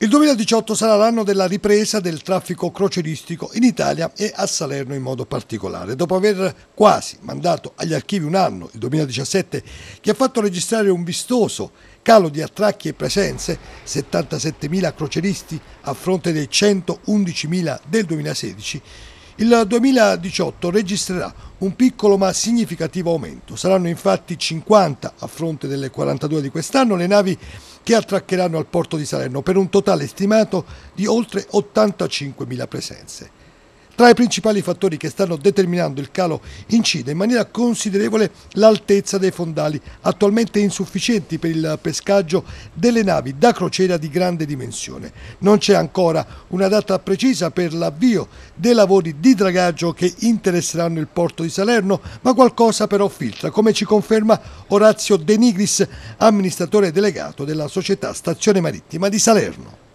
Il 2018 sarà l'anno della ripresa del traffico croceristico in Italia e a Salerno in modo particolare. Dopo aver quasi mandato agli archivi un anno, il 2017, che ha fatto registrare un vistoso calo di attracchi e presenze, 77.000 croceristi a fronte dei 111.000 del 2016, il 2018 registrerà un piccolo ma significativo aumento. Saranno infatti 50 a fronte delle 42 di quest'anno le navi che attraccheranno al porto di Salerno per un totale stimato di oltre 85.000 presenze. Tra i principali fattori che stanno determinando il calo incide in maniera considerevole l'altezza dei fondali, attualmente insufficienti per il pescaggio delle navi da crociera di grande dimensione. Non c'è ancora una data precisa per l'avvio dei lavori di dragaggio che interesseranno il porto di Salerno, ma qualcosa però filtra, come ci conferma Orazio De Nigris, amministratore delegato della società Stazione Marittima di Salerno.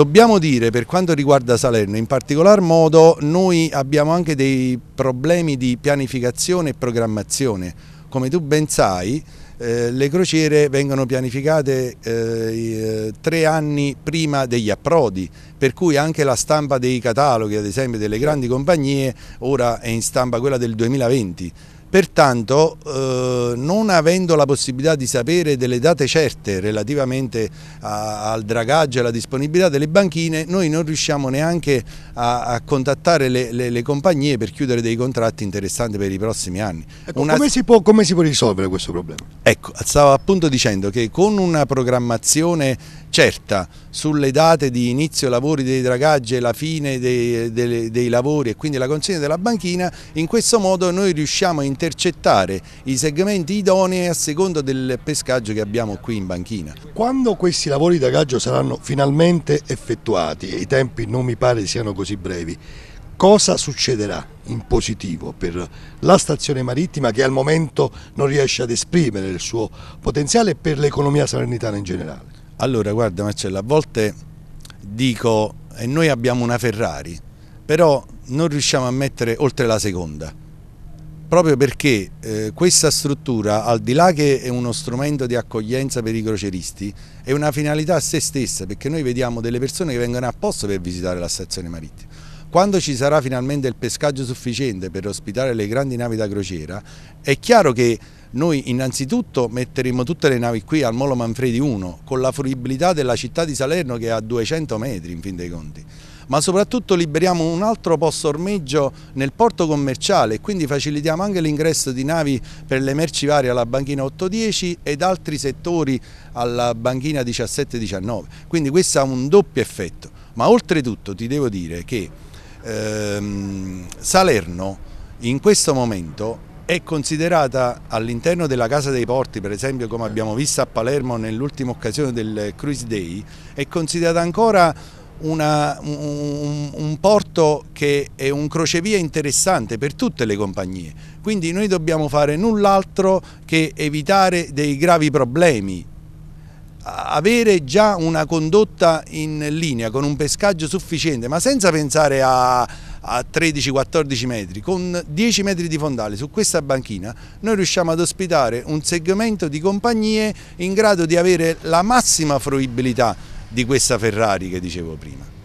Dobbiamo dire per quanto riguarda Salerno, in particolar modo noi abbiamo anche dei problemi di pianificazione e programmazione. Come tu ben sai, eh, le crociere vengono pianificate eh, eh tre anni prima degli approdi, per cui anche la stampa dei cataloghi, ad esempio delle grandi compagnie, ora è in stampa quella del 2020. Pertanto, eh, non avendo la possibilità di sapere delle date certe relativamente a, al dragaggio e alla disponibilità delle banchine, noi non riusciamo neanche a, a contattare le, le, le, compagnie per chiudere dei contratti interessanti per i prossimi anni. Ecco, una... come, si può, come, si può, risolvere questo problema? Ecco, stavo appunto dicendo che con una programmazione certa sulle date di inizio lavori dei dragaggi e la fine dei, dei, dei lavori e quindi la consegna della banchina, in questo modo noi riusciamo a intercettare i segmenti idonei a seconda del pescaggio che abbiamo qui in banchina. Quando questi lavori d'agaggio saranno finalmente effettuati, e i tempi non mi pare siano così brevi, cosa succederà in positivo per la stazione marittima che al momento non riesce ad esprimere il suo potenziale e per l'economia salernitana in generale? Allora guarda Marcello, a volte dico e noi abbiamo una Ferrari, però non riusciamo a mettere oltre la seconda proprio perché eh, questa struttura, al di là che è uno strumento di accoglienza per i croceristi, è una finalità a se stessa, perché noi vediamo delle persone che vengono apposta per visitare la stazione marittima. Quando ci sarà finalmente il pescaggio sufficiente per ospitare le grandi navi da crociera, è chiaro che noi innanzitutto metteremo tutte le navi qui al Molo Manfredi 1 con la fruibilità della città di Salerno che è a 200 metri in fin dei conti ma soprattutto liberiamo un altro posto ormeggio nel porto commerciale e quindi facilitiamo anche l'ingresso di navi per le merci varie alla banchina 810 ed altri settori alla banchina 17-19. Quindi questo ha un doppio effetto, ma oltretutto ti devo dire che ehm, Salerno in questo momento è considerata all'interno della Casa dei Porti, per esempio come abbiamo visto a Palermo nell'ultima occasione del Cruise Day, è considerata ancora una, un, un porto che è un crocevia interessante per tutte le compagnie, quindi noi dobbiamo fare null'altro che evitare dei gravi problemi avere già una condotta in linea con un pescaggio sufficiente ma senza pensare a, a 13-14 metri con 10 metri di fondale su questa banchina noi riusciamo ad ospitare un segmento di compagnie in grado di avere la massima fruibilità di questa Ferrari che dicevo prima.